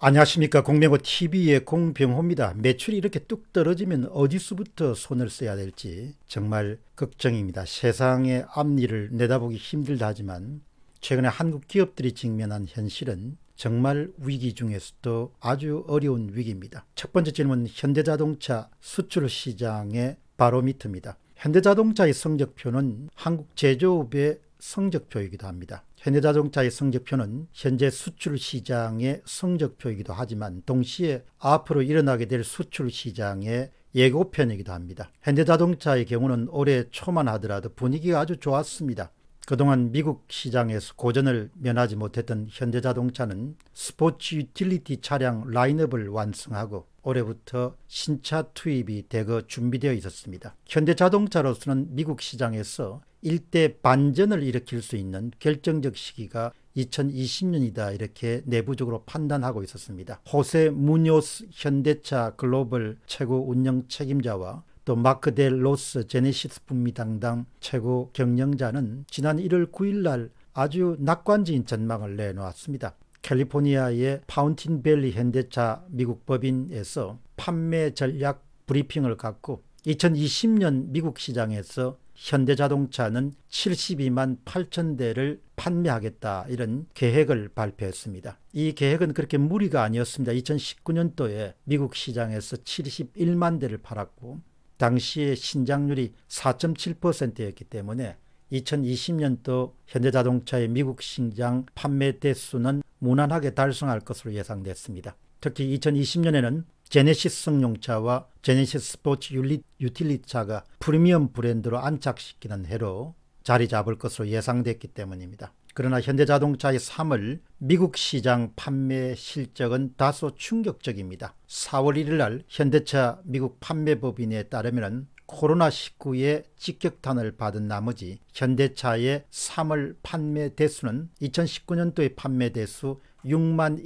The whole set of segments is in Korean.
안녕하십니까 공명호 TV의 공병호입니다. 매출이 이렇게 뚝 떨어지면 어디서부터 손을 써야 될지 정말 걱정입니다. 세상의 앞니를 내다보기 힘들다 하지만 최근에 한국 기업들이 직면한 현실은 정말 위기 중에서도 아주 어려운 위기입니다. 첫 번째 질문 현대자동차 수출 시장의 바로미터입니다. 현대자동차의 성적표는 한국 제조업의 성적표이기도 합니다. 현대자동차의 성적표는 현재 수출 시장의 성적표이기도 하지만 동시에 앞으로 일어나게 될 수출 시장의 예고편이기도 합니다. 현대자동차의 경우는 올해 초만 하더라도 분위기가 아주 좋았습니다. 그동안 미국 시장에서 고전을 면하지 못했던 현대자동차는 스포츠 유틸리티 차량 라인업을 완성하고 올해부터 신차 투입이 대거 준비되어 있었습니다. 현대자동차로서는 미국 시장에서 일대 반전을 일으킬 수 있는 결정적 시기가 2020년이다 이렇게 내부적으로 판단하고 있었습니다. 호세 무뇨스 현대차 글로벌 최고 운영 책임자와 또 마크 델 로스 제네시스 분미 담당 최고 경영자는 지난 1월 9일 날 아주 낙관적인 전망을 내놓았습니다. 캘리포니아의 파운틴밸리 현대차 미국 법인에서 판매 전략 브리핑을 갖고 2020년 미국 시장에서 현대자동차는 72만 8천 대를 판매하겠다 이런 계획을 발표했습니다. 이 계획은 그렇게 무리가 아니었습니다. 2019년도에 미국 시장에서 71만 대를 팔았고 당시의 신장률이 4.7%였기 때문에 2020년도 현대자동차의 미국 신장 판매 대수는 무난하게 달성할 것으로 예상됐습니다. 특히 2020년에는 제네시스 승용차와 제네시스 스포츠 유틸리차가 프리미엄 브랜드로 안착시키는 해로 자리 잡을 것으로 예상됐기 때문입니다. 그러나 현대자동차의 3월 미국 시장 판매 실적은 다소 충격적입니다. 4월 1일 날 현대차 미국 판매법인에 따르면 코로나19의 직격탄을 받은 나머지 현대차의 3월 판매 대수는 2 0 1 9년도에 판매 대수 6만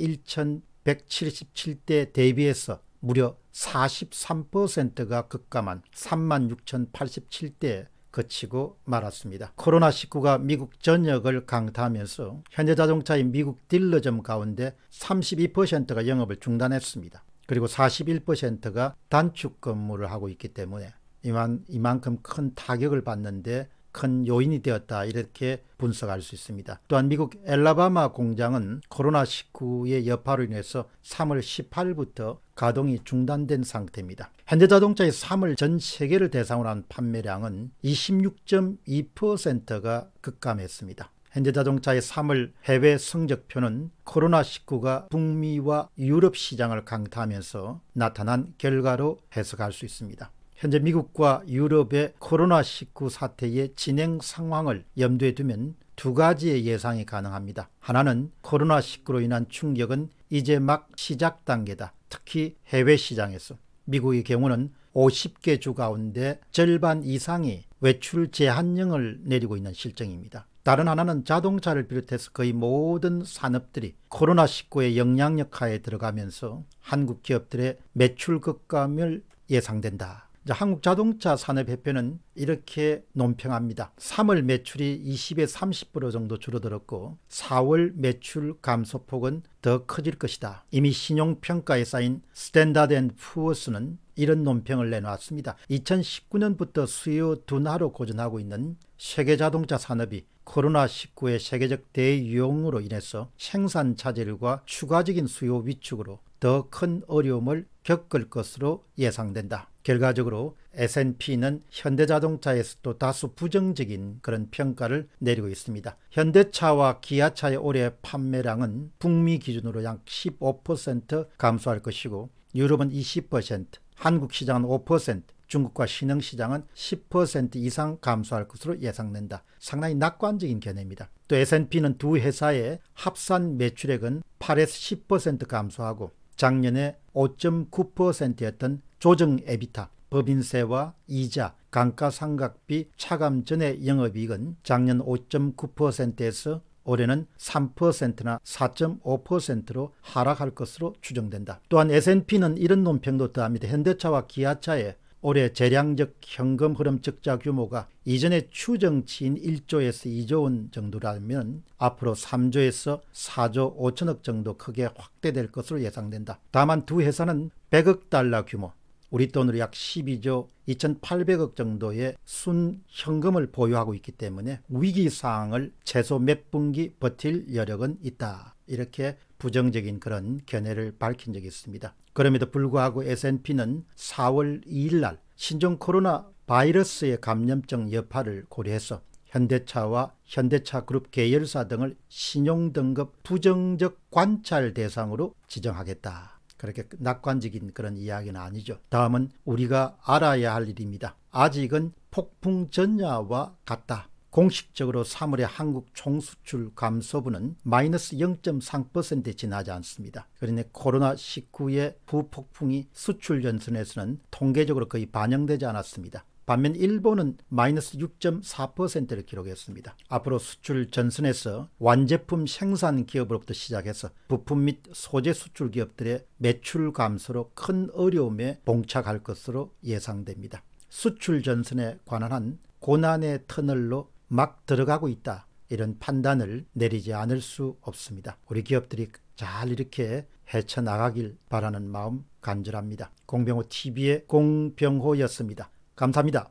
1,177대 대비해서 무려 43%가 급감한 36,087대에 거치고 말았습니다. 코로나19가 미국 전역을 강타하면서 현대 자동차인 미국 딜러점 가운데 32%가 영업을 중단했습니다. 그리고 41%가 단축 근무를 하고 있기 때문에 이만, 이만큼 큰 타격을 받는데 큰 요인이 되었다 이렇게 분석할 수 있습니다. 또한 미국 엘라바마 공장은 코로나19의 여파로 인해서 3월 18일부터 가동이 중단된 상태입니다. 현대자동차의 3월 전 세계를 대상으로 한 판매량은 26.2%가 급감했습니다. 현대자동차의 3월 해외 성적표는 코로나19가 북미와 유럽 시장을 강타하면서 나타난 결과로 해석할 수 있습니다. 현재 미국과 유럽의 코로나19 사태의 진행 상황을 염두에 두면 두 가지의 예상이 가능합니다. 하나는 코로나19로 인한 충격은 이제 막 시작 단계다. 특히 해외 시장에서 미국의 경우는 50개 주 가운데 절반 이상이 외출 제한령을 내리고 있는 실정입니다. 다른 하나는 자동차를 비롯해서 거의 모든 산업들이 코로나19의 영향력 하에 들어가면서 한국 기업들의 매출 급감을 예상된다 한국 자동차 산업 협회는 이렇게 논평합니다. 3월 매출이 20에 30% 정도 줄어들었고 4월 매출 감소폭은 더 커질 것이다. 이미 신용평가에 쌓인 스탠다드 앤 푸어스는 이런 논평을 내놨습니다. 2019년부터 수요 둔화로 고전하고 있는 세계 자동차 산업이 코로나19의 세계적 대유행으로 인해서 생산 차질과 추가적인 수요 위축으로 더큰 어려움을 겪을 것으로 예상된다. 결과적으로 S&P는 현대자동차에서도 다수 부정적인 그런 평가를 내리고 있습니다. 현대차와 기아차의 올해 판매량은 북미 기준으로 약 15% 감소할 것이고 유럽은 20%, 한국 시장은 5%, 중국과 신흥 시장은 10% 이상 감소할 것으로 예상된다. 상당히 낙관적인 견해입니다. 또 S&P는 두 회사의 합산 매출액은 8에서 10% 감소하고 작년에 5.9%였던 조정 에비타, 법인세와 이자, 감가상각비 차감 전의 영업이익은 작년 5.9%에서 올해는 3%나 4.5%로 하락할 것으로 추정된다. 또한 S&P는 이런 논평도 더합니다. 현대차와 기아차의 올해 재량적 현금 흐름 적자 규모가 이전의 추정치인 1조에서 2조 원 정도라면 앞으로 3조에서 4조 5천억 정도 크게 확대될 것으로 예상된다. 다만 두 회사는 100억 달러 규모, 우리 돈으로 약 12조 2,800억 정도의 순 현금을 보유하고 있기 때문에 위기 상황을 최소 몇 분기 버틸 여력은 있다. 이렇게 부정적인 그런 견해를 밝힌 적이 있습니다. 그럼에도 불구하고 S&P는 4월 2일 날 신종 코로나 바이러스의 감염증 여파를 고려해서 현대차와 현대차 그룹 계열사 등을 신용등급 부정적 관찰 대상으로 지정하겠다. 그렇게 낙관적인 그런 이야기는 아니죠. 다음은 우리가 알아야 할 일입니다. 아직은 폭풍 전야와 같다. 공식적으로 3월의 한국 총수출 감소분은 마이너스 0.3%에 지나지 않습니다. 그러니 코로나19의 부폭풍이 수출 연선에서는 통계적으로 거의 반영되지 않았습니다. 반면 일본은 마이너스 6.4%를 기록했습니다. 앞으로 수출 전선에서 완제품 생산 기업으로부터 시작해서 부품 및 소재 수출 기업들의 매출 감소로 큰 어려움에 봉착할 것으로 예상됩니다. 수출 전선에 관한 한 고난의 터널로 막 들어가고 있다. 이런 판단을 내리지 않을 수 없습니다. 우리 기업들이 잘 이렇게 헤쳐나가길 바라는 마음 간절합니다. 공병호 TV의 공병호였습니다. 감사합니다.